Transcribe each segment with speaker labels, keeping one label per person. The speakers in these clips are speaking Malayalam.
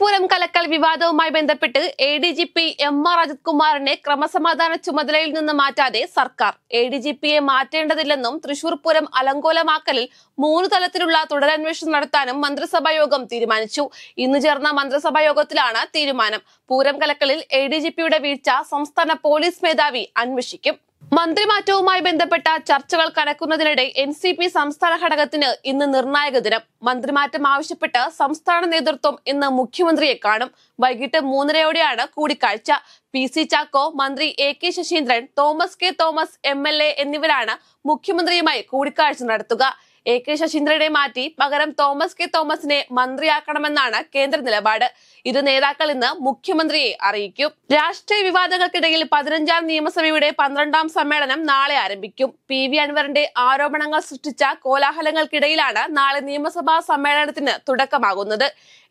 Speaker 1: പൂരം കലക്കൽ വിവാദവുമായി ബന്ധപ്പെട്ട് A D G P M R Ajith കുമാറിനെ ക്രമസമാധാന ചുമതലയിൽ നിന്ന് മാറ്റാതെ സർക്കാർ എ ഡി ജി പിയെ മാറ്റേണ്ടതില്ലെന്നും തൃശൂർ പൂരം അലങ്കോലമാക്കലിൽ മൂന്ന് തലത്തിലുള്ള തുടരന്വേഷണം നടത്താനും മന്ത്രിസഭാ യോഗം തീരുമാനിച്ചു ഇന്ന് ചേർന്ന മന്ത്രിസഭാ യോഗത്തിലാണ് തീരുമാനം പൂരം കലക്കലിൽ എ ഡി ജി പിയുടെ വീഴ്ച സംസ്ഥാന പോലീസ് മേധാവി അന്വേഷിക്കും മന്ത്രിമാറ്റവുമായി ബന്ധപ്പെട്ട ചർച്ചകൾ കടക്കുന്നതിനിടെ എൻ സി പി സംസ്ഥാന ഘടകത്തിന് ഇന്ന് നിർണായക ദിനം മന്ത്രിമാറ്റം ആവശ്യപ്പെട്ട് സംസ്ഥാന നേതൃത്വം ഇന്ന് മുഖ്യമന്ത്രിയെ കാണും വൈകിട്ട് മൂന്നരയോടെയാണ് കൂടിക്കാഴ്ച പി സി ചാക്കോ മന്ത്രി A K Saseendran Thomas K Thomas M എന്നിവരാണ് മുഖ്യമന്ത്രിയുമായി കൂടിക്കാഴ്ച നടത്തുക എ കെ ശശീന്ദ്രനെ മാറ്റി പകരം തോമസ് കെ തോമസിനെ മന്ത്രിയാക്കണമെന്നാണ് കേന്ദ്ര നിലപാട് ഇത് നേതാക്കൾ ഇന്ന് മുഖ്യമന്ത്രിയെ അറിയിക്കും രാഷ്ട്രീയ വിവാദങ്ങൾക്കിടയിൽ പതിനഞ്ചാം നിയമസഭയുടെ പന്ത്രണ്ടാം സമ്മേളനം നാളെ ആരംഭിക്കും പി വി അൻവറിന്റെ ആരോപണങ്ങൾ സൃഷ്ടിച്ച കോലാഹലങ്ങൾക്കിടയിലാണ് നാളെ നിയമസഭാ സമ്മേളനത്തിന് തുടക്കമാകുന്നത്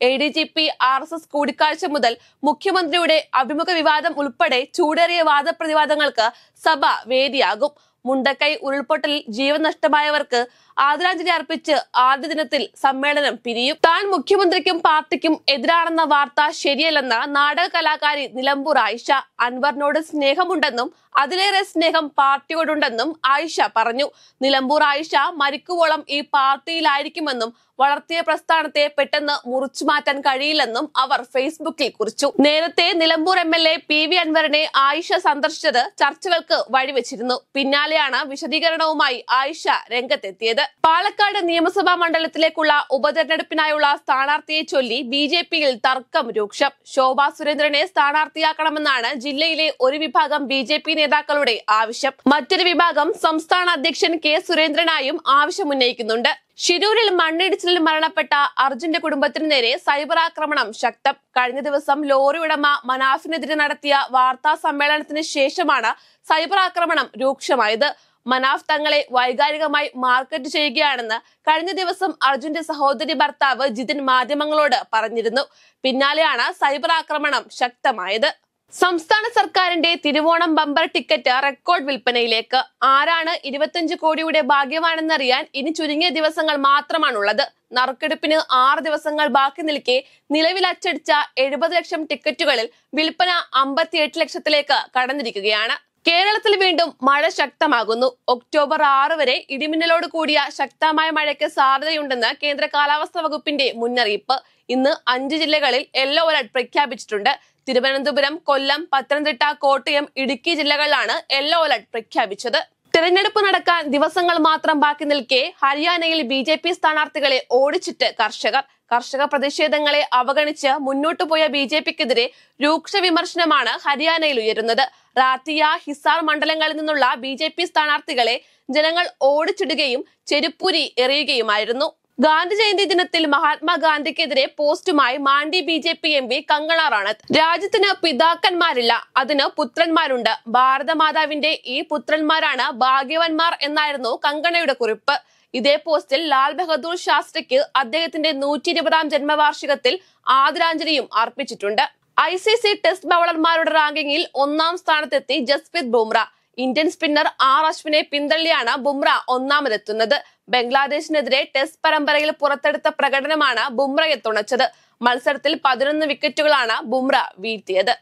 Speaker 1: A D G P R S S കൂടിക്കാഴ്ച മുതൽ മുഖ്യമന്ത്രിയുടെ അഭിമുഖ വിവാദം ഉൾപ്പെടെ ചൂടേറിയ വാദപ്രതിവാദങ്ങൾക്ക് സഭ വേദിയാകും മുണ്ടക്കൈ ഉരുൾപൊട്ടലിൽ ജീവൻ നഷ്ടമായവർക്ക് ആദരാഞ്ജലി അർപ്പിച്ച് ആദ്യ ദിനത്തിൽ സമ്മേളനം പിരിയും താൻ മുഖ്യമന്ത്രിക്കും പാർട്ടിക്കും എതിരാണെന്ന വാർത്ത ശരിയല്ലെന്ന നാടക കലാകാരി നിലമ്പൂർ ആയിഷ അൻവറിനോട് സ്നേഹമുണ്ടെന്നും അതിലേറെ സ്നേഹം പാർട്ടിയോടുണ്ടെന്നും ആയിഷ പറഞ്ഞു നിലമ്പൂർ ആയിഷ മരിക്കുവോളം ഈ പാർട്ടിയിലായിരിക്കുമെന്നും വളർത്തിയ പ്രസ്ഥാനത്തെ പെട്ടെന്ന് മുറിച്ചു മാറ്റാൻ കഴിയില്ലെന്നും അവർ ഫേസ്ബുക്കിൽ കുറിച്ചു നേരത്തെ Nilambur M L A P V അൻവറിനെ ആയിഷ സന്ദർശിച്ചത് ചർച്ചകൾക്ക് വഴിവെച്ചിരുന്നു പിന്നാലെ ഇന്നലെയാണ് വിശദീകരണവുമായി ആയിഷ രംഗത്തെത്തിയത് പാലക്കാട് നിയമസഭാ മണ്ഡലത്തിലേക്കുള്ള ഉപതെരഞ്ഞെടുപ്പിനായുള്ള സ്ഥാനാർത്ഥിയെ ചൊല്ലി ബി ജെ പിയിൽ തർക്കം രൂക്ഷം ശോഭാ സുരേന്ദ്രനെ സ്ഥാനാർത്ഥിയാക്കണമെന്നാണ് ജില്ലയിലെ ഒരു വിഭാഗം ബി ജെ പി നേതാക്കളുടെ ആവശ്യം മറ്റൊരു വിഭാഗം സംസ്ഥാന അധ്യക്ഷൻ കെ സുരേന്ദ്രനായും ആവശ്യമുന്നയിക്കുന്നുണ്ട് ഷിരൂരിൽ മണ്ണിടിച്ചിലിൽ മരണപ്പെട്ട അർജുന്റെ കുടുംബത്തിനു നേരെ സൈബർ ആക്രമണം ശക്തം കഴിഞ്ഞ ദിവസം ലോറി ഉടമ മനാഫിനെതിരെ നടത്തിയ വാർത്താ സമ്മേളനത്തിന് ശേഷമാണ് സൈബർ ആക്രമണം രൂക്ഷമായത് മനാഫ് തങ്ങളെ വൈകാരികമായി മാർക്കറ്റ് ചെയ്യുകയാണെന്ന് കഴിഞ്ഞ ദിവസം അർജുന്റെ സഹോദരി ഭർത്താവ് ജിതിൻ മാധ്യമങ്ങളോട് പറഞ്ഞിരുന്നു പിന്നാലെയാണ് സൈബർ ആക്രമണം ശക്തമായത് സംസ്ഥാന സർക്കാരിന്റെ തിരുവോണം ബമ്പർ ടിക്കറ്റ് റെക്കോർഡ് വിൽപ്പനയിലേക്ക് ആരാണ് ഇരുപത്തിയഞ്ച് കോടിയുടെ ഭാഗ്യമാണെന്നറിയാൻ ഇനി ചുരുങ്ങിയ ദിവസങ്ങൾ മാത്രമാണുള്ളത് നറുക്കെടുപ്പിന് ആറ് ദിവസങ്ങൾ ബാക്കി നിൽക്കെ നിലവിൽ അച്ചടിച്ച എഴുപത് ലക്ഷം ടിക്കറ്റുകളിൽ വിൽപ്പന അമ്പത്തിയെട്ട് ലക്ഷത്തിലേക്ക് കടന്നിരിക്കുകയാണ് കേരളത്തിൽ വീണ്ടും മഴ ശക്തമാകുന്നു ഒക്ടോബർ ആറ് വരെ ഇടിമിന്നലോട് കൂടിയ ശക്തമായ മഴയ്ക്ക് സാധ്യതയുണ്ടെന്ന് കേന്ദ്ര കാലാവസ്ഥാ വകുപ്പിന്റെ മുന്നറിയിപ്പ് ഇന്ന് അഞ്ച് ജില്ലകളിൽ യെല്ലോ അലർട്ട് പ്രഖ്യാപിച്ചിട്ടുണ്ട് തിരുവനന്തപുരം കൊല്ലം പത്തനംതിട്ട കോട്ടയം ഇടുക്കി ജില്ലകളിലാണ് യെല്ലോ അലർട്ട് പ്രഖ്യാപിച്ചത് തെരഞ്ഞെടുപ്പ് നടക്കാൻ ദിവസങ്ങൾ മാത്രം ബാക്കി നിൽക്കെ ഹരിയാനയിൽ ബി ജെ പി സ്ഥാനാർത്ഥികളെ ഓടിച്ചിട്ട് കർഷകർ കർഷക പ്രതിഷേധങ്ങളെ അവഗണിച്ച് മുന്നോട്ടു പോയ ബി ജെ പിക്കെതിരെ രൂക്ഷ വിമർശനമാണ് ഹരിയാനയിൽ ഉയരുന്നത് റാത്തിയ ഹിസാർ മണ്ഡലങ്ങളിൽ നിന്നുള്ള ബി ജെ പി സ്ഥാനാർത്ഥികളെ ജനങ്ങൾ ഓടിച്ചിടുകയും ചെരുപ്പുരി എറിയുകയുമായിരുന്നു ഗാന്ധി ജയന്തി ദിനത്തിൽ മഹാത്മാഗാന്ധിക്കെതിരെ പോസ്റ്റുമായി Mandi B J P M P Kangana Ranaut രാജ്യത്തിന് പിതാക്കന്മാരില്ല അതിന് പുത്രന്മാരുണ്ട് ഭാരതമാതാവിന്റെ ഈ പുത്രന്മാരാണ് ഭാഗ്യവന്മാർ എന്നായിരുന്നു കങ്കണയുടെ കുറിപ്പ് ഇതേ പോസ്റ്റിൽ ലാൽ ബഹദൂർ ശാസ്ത്രിക്ക് അദ്ദേഹത്തിന്റെ നൂറ്റി ഇരുപതാം ജന്മവാർഷികത്തിൽ ആദരാഞ്ജലിയും അർപ്പിച്ചിട്ടുണ്ട് ഐ സി സി ടെസ്റ്റ് ബൗളർമാരുടെ റാങ്കിങ്ങിൽ ഒന്നാം സ്ഥാനത്തെത്തി Jasprit Bumrah Indian spinner R അശ്വിനെ പിന്തള്ളിയാണ് ബുംറ ഒന്നാമതെത്തുന്നത് ബംഗ്ലാദേശിനെതിരെ ടെസ്റ്റ് പരമ്പരയിൽ പുറത്തെടുത്ത പ്രകടനമാണ് ബുംറയെ തുണച്ചത് മത്സരത്തിൽ പതിനൊന്ന് വിക്കറ്റുകളാണ് ബുംറ വീഴ്ത്തിയത്